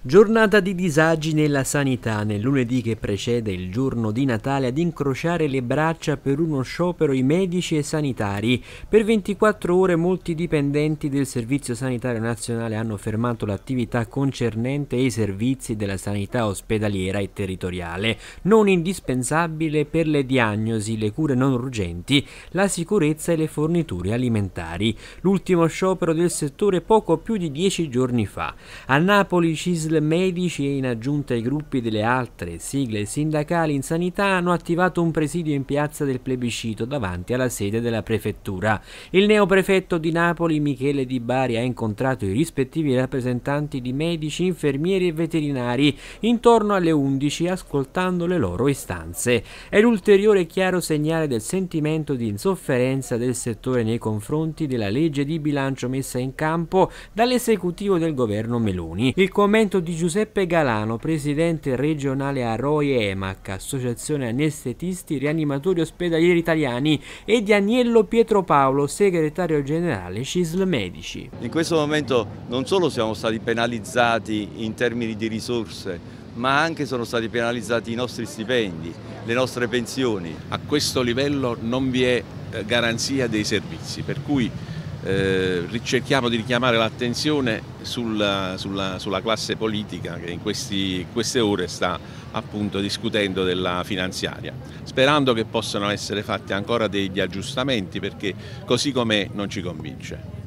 Giornata di disagi nella sanità, nel lunedì che precede il giorno di Natale ad incrociare le braccia per uno sciopero i medici e sanitari. Per 24 ore molti dipendenti del Servizio Sanitario Nazionale hanno fermato l'attività concernente i servizi della sanità ospedaliera e territoriale, non indispensabile per le diagnosi, le cure non urgenti, la sicurezza e le forniture alimentari. L'ultimo sciopero del settore poco più di 10 giorni fa. A Napoli CIS ASL medici in aggiunta ai gruppi delle altre sigle sindacali in sanità hanno attivato un presidio in piazza del plebiscito davanti alla sede della prefettura. Il neoprefetto di Napoli Michele Di Bari ha incontrato i rispettivi rappresentanti di medici, infermieri e veterinari intorno alle 11 ascoltando le loro istanze. È l'ulteriore chiaro segnale del sentimento di insofferenza del settore nei confronti della legge di bilancio messa in campo dall'esecutivo del governo Meloni. Il commento intervento di Giuseppe Galano, presidente regionale a ROI EMAC, Associazione Anestetisti Rianimatori Ospedalieri Italiani, e di Agnello Pietro Paolo, segretario generale CISL Medici. In questo momento non solo siamo stati penalizzati in termini di risorse, ma anche sono stati penalizzati i nostri stipendi, le nostre pensioni. A questo livello non vi è eh, garanzia dei servizi, per cui eh, cerchiamo di richiamare l'attenzione sulla, sulla, sulla, classe politica che in questi, queste ore sta appunto discutendo della finanziaria, sperando che possano essere fatti ancora degli aggiustamenti perché così com'è non ci convince.